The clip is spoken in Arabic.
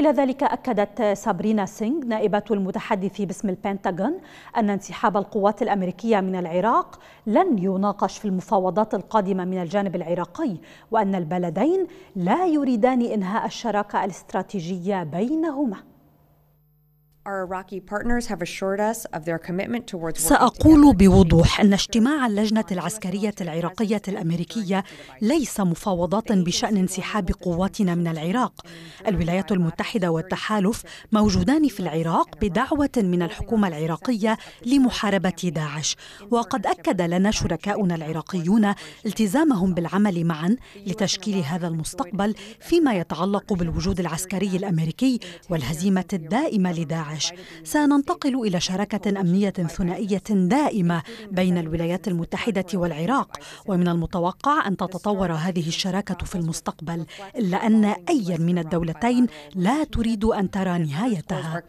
إلى ذلك أكدت سابرينا سينغ نائبة المتحدث باسم البنتاغون أن انسحاب القوات الأمريكية من العراق لن يناقش في المفاوضات القادمة من الجانب العراقي وأن البلدين لا يريدان إنهاء الشراكة الاستراتيجية بينهما سأقول بوضوح أن اجتماع اللجنة العسكرية العراقية الأمريكية ليس مفاوضات بشأن انسحاب قواتنا من العراق. الولايات المتحدة والتحالف موجودان في العراق بدعوة من الحكومة العراقية لمحاربة داعش، وقد أكد لنا شركاؤنا العراقيون التزامهم بالعمل معا لتشكيل هذا المستقبل فيما يتعلق بالوجود العسكري الأمريكي والهزيمة الدائمة لداعش. داعش سننتقل إلى شراكة أمنية ثنائية دائمة بين الولايات المتحدة والعراق ومن المتوقع أن تتطور هذه الشراكة في المستقبل إلا أن أي من الدولتين لا تريد أن ترى نهايتها